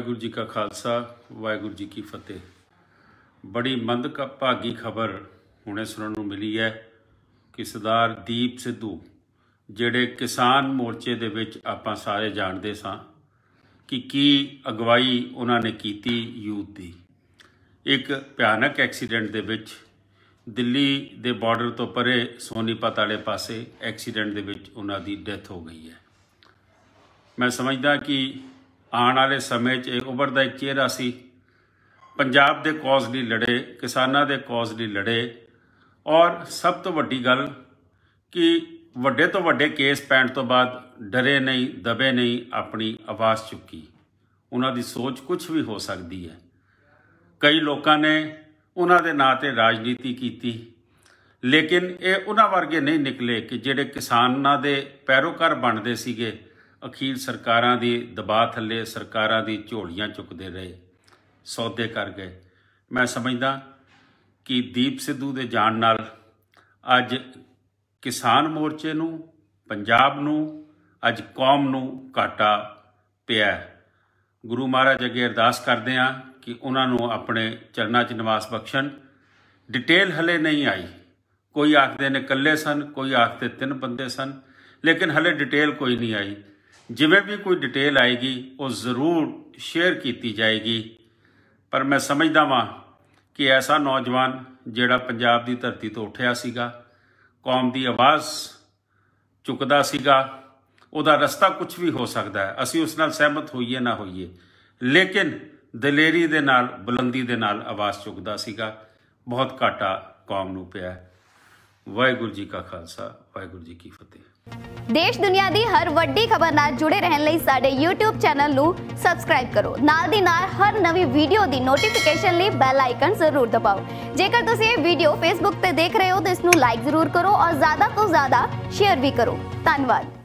ਵਾਹਿਗੁਰੂ ਜੀ ਕਾ ਖਾਲਸਾ ਵਾਹਿਗੁਰੂ ਜੀ ਕੀ ਫਤਿਹ ਬੜੀ ਮੰਦ ਭਾਗੀ ਖਬਰ ਹੁਣੇ ਸੁਣਨ ਨੂੰ ਮਿਲੀ ਹੈ ਕਿ ਸਰਦਾਰ ਦੀਪ ਸਿੱਧੂ ਜਿਹੜੇ ਕਿਸਾਨ ਮੋਰਚੇ ਦੇ ਵਿੱਚ ਆਪਾਂ ਸਾਰੇ ਜਾਣਦੇ ਸਾਂ ਕਿ ਕੀ ਅਗਵਾਈ ਉਹਨਾਂ ਨੇ ਕੀਤੀ ਯੂਥ ਦੀ ਇੱਕ ਭਿਆਨਕ ਐਕਸੀਡੈਂਟ ਦੇ ਵਿੱਚ ਦਿੱਲੀ ਦੇ ਬਾਰਡਰ ਤੋਂ ਪਰੇ ਸੋਨੀਪਤ ਵਾਲੇ ਪਾਸੇ ਐਕਸੀਡੈਂਟ ਦੇ ਵਿੱਚ ਉਹਨਾਂ ਦੀ ਡੈਥ ਹੋ ਗਈ ਹੈ ਮੈਂ ਸਮਝਦਾ ਕਿ ਆਉਣ ਵਾਲੇ ਸਮੇਂ 'ਚ ਇੱਕ ਉਭਰਦਾ ਇੱਕ ਚਿਹਰਾ ਸੀ ਪੰਜਾਬ ਦੇ ਕੌਜ਼ ਲਈ ਲੜੇ ਕਿਸਾਨਾਂ ਦੇ ਕੌਜ਼ ਲਈ ਲੜੇ ਔਰ ਸਭ ਤੋਂ ਵੱਡੀ ਗੱਲ ਕਿ ਵੱਡੇ ਤੋਂ ਵੱਡੇ ਕੇਸ ਪੈਣ ਤੋਂ ਬਾਅਦ ਡਰੇ ਨਹੀਂ ਦਬੇ ਨਹੀਂ ਆਪਣੀ ਆਵਾਜ਼ ਚੁੱਕੀ ਉਹਨਾਂ ਦੀ ਸੋਚ ਕੁਝ ਵੀ ਹੋ ਸਕਦੀ ਹੈ ਕਈ ਲੋਕਾਂ ਨੇ ਉਹਨਾਂ ਦੇ ਨਾਂ ਤੇ ਰਾਜਨੀਤੀ ਕੀਤੀ ਲੇਕਿਨ ਇਹ ਉਹਨਾਂ ਵਰਗੇ ਨਹੀਂ ਨਿਕਲੇ ਕਿ ਜਿਹੜੇ ਕਿਸਾਨਾਂ ਦੇ ਪੈਰੋਕਾਰ ਬਣਦੇ ਸੀਗੇ ਅਖੀਲ ਸਰਕਾਰਾਂ ਦੇ ਦਬਾਅ ਥੱਲੇ ਸਰਕਾਰਾਂ ਦੀ ਝੋਲੀਆਂ ਚੁੱਕਦੇ ਰਹੇ ਸੌਦੇ ਕਰ ਗਏ ਮੈਂ ਸਮਝਦਾ ਕਿ ਦੀਪ ਸਿੱਧੂ ਦੇ ਜਾਣ ਨਾਲ ਅੱਜ ਕਿਸਾਨ ਮੋਰਚੇ ਨੂੰ ਪੰਜਾਬ ਨੂੰ ਅੱਜ ਕੌਮ ਨੂੰ ਘਾਟਾ ਪਿਆ ਗੁਰੂ ਮਹਾਰਾਜ ਅੱਗੇ ਅਰਦਾਸ ਕਰਦੇ ਆ ਕਿ ਉਹਨਾਂ ਨੂੰ ਆਪਣੇ ਚਰਨਾਂ 'ਚ ਨਿਵਾਸ ਬਖਸ਼ਣ ਡਿਟੇਲ ਹਲੇ ਨਹੀਂ ਆਈ ਕੋਈ ਆਖਦੇ ਨੇ ਇਕੱਲੇ ਸਨ ਕੋਈ ਆਖਦੇ ਤਿੰਨ ਬੰਦੇ ਸਨ ਲੇਕਿਨ ਹਲੇ ਡਿਟੇਲ ਕੋਈ ਨਹੀਂ ਆਈ ਜਿਵੇਂ ਵੀ ਕੋਈ ਡਿਟੇਲ ਆਏਗੀ ਉਹ ਜ਼ਰੂਰ ਸ਼ੇਅਰ ਕੀਤੀ ਜਾਏਗੀ ਪਰ ਮੈਂ ਸਮਝਦਾ ਵਾਂ ਕਿ ਐਸਾ ਨੌਜਵਾਨ ਜਿਹੜਾ ਪੰਜਾਬ ਦੀ ਧਰਤੀ ਤੋਂ ਉੱਠਿਆ ਸੀਗਾ ਕੌਮ ਦੀ ਆਵਾਜ਼ ਚੁੱਕਦਾ ਸੀਗਾ ਉਹਦਾ ਰਸਤਾ ਕੁਝ ਵੀ ਹੋ ਸਕਦਾ ਹੈ ਅਸੀਂ ਉਸ ਨਾਲ ਸਹਿਮਤ ਹੋਈਏ ਨਾ ਹੋਈਏ ਲੇਕਿਨ ਦਲੇਰੀ ਦੇ ਨਾਲ ਬੁਲੰਦੀ ਦੇ ਨਾਲ ਆਵਾਜ਼ ਚੁੱਕਦਾ ਸੀਗਾ ਬਹੁਤ ਘਾਟਾ ਕੌਮ ਨੂੰ ਪਿਆ ਵਾਹਿਗੁਰੂ ਜੀ ਕਾ ਖਾਲਸਾ ਵਾਹਿਗੁਰੂ ਜੀ ਕੀ ਫਤਿਹ ਦੇਸ਼ ਦੁਨੀਆ ਦੀ ਹਰ ਵੱਡੀ ਖਬਰ ਨਾਲ ਜੁੜੇ ਰਹਿਣ ਲਈ ਸਾਡੇ YouTube ਚੈਨਲ ਨੂੰ ਸਬਸਕ੍ਰਾਈਬ ਕਰੋ ਨਾਲ ਦੀ ਨਾਲ ਹਰ ਨਵੀਂ ਵੀਡੀਓ ਦੀ ਨੋਟੀਫਿਕੇਸ਼ਨ ਲਈ ਬੈਲ ਆਈਕਨ ਜ਼ਰੂਰ ਦਬਾਓ ਜੇਕਰ ਤੁਸੀਂ ਇਹ ਵੀਡੀਓ Facebook ਤੇ ਦੇਖ ਰਹੇ ਹੋ ਤਾਂ ਇਸ ਨੂੰ ਲਾਈਕ ਜ਼ਰੂਰ ਕਰੋ ਔਰ ਜ਼ਿਆਦਾ ਤੋਂ ਜ਼ਿਆਦਾ ਸ਼ੇਅਰ ਵੀ ਕਰੋ ਧੰਨਵਾਦ